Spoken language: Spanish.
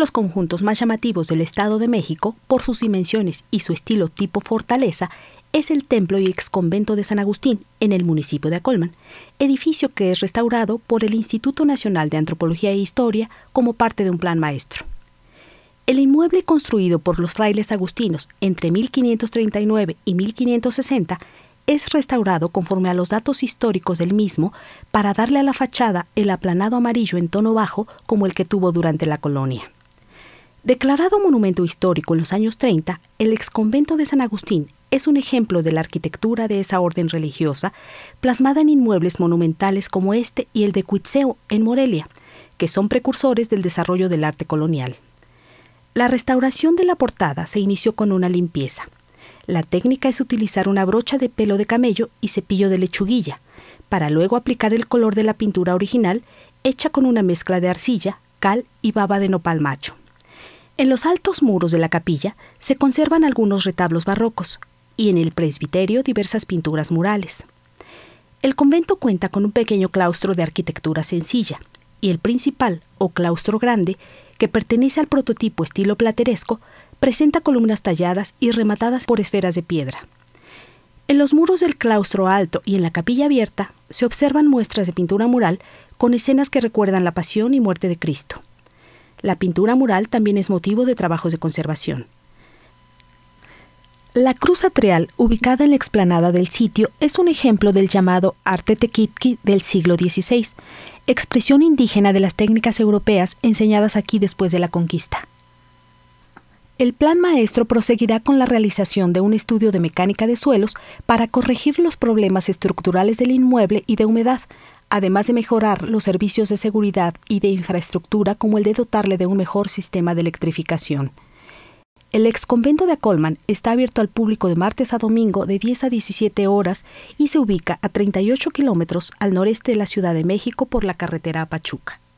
los conjuntos más llamativos del Estado de México, por sus dimensiones y su estilo tipo fortaleza, es el templo y exconvento de San Agustín, en el municipio de Acolman, edificio que es restaurado por el Instituto Nacional de Antropología e Historia como parte de un plan maestro. El inmueble construido por los frailes agustinos entre 1539 y 1560 es restaurado conforme a los datos históricos del mismo para darle a la fachada el aplanado amarillo en tono bajo como el que tuvo durante la colonia. Declarado monumento histórico en los años 30, el exconvento de San Agustín es un ejemplo de la arquitectura de esa orden religiosa, plasmada en inmuebles monumentales como este y el de Cuitzeo en Morelia, que son precursores del desarrollo del arte colonial. La restauración de la portada se inició con una limpieza. La técnica es utilizar una brocha de pelo de camello y cepillo de lechuguilla, para luego aplicar el color de la pintura original hecha con una mezcla de arcilla, cal y baba de nopal macho. En los altos muros de la capilla se conservan algunos retablos barrocos y en el presbiterio diversas pinturas murales. El convento cuenta con un pequeño claustro de arquitectura sencilla y el principal, o claustro grande, que pertenece al prototipo estilo plateresco, presenta columnas talladas y rematadas por esferas de piedra. En los muros del claustro alto y en la capilla abierta se observan muestras de pintura mural con escenas que recuerdan la pasión y muerte de Cristo. La pintura mural también es motivo de trabajos de conservación. La cruz atreal, ubicada en la explanada del sitio, es un ejemplo del llamado arte tequitqui del siglo XVI, expresión indígena de las técnicas europeas enseñadas aquí después de la conquista. El plan maestro proseguirá con la realización de un estudio de mecánica de suelos para corregir los problemas estructurales del inmueble y de humedad, además de mejorar los servicios de seguridad y de infraestructura como el de dotarle de un mejor sistema de electrificación. El ex-convento de Acolman está abierto al público de martes a domingo de 10 a 17 horas y se ubica a 38 kilómetros al noreste de la Ciudad de México por la carretera Apachuca. Pachuca.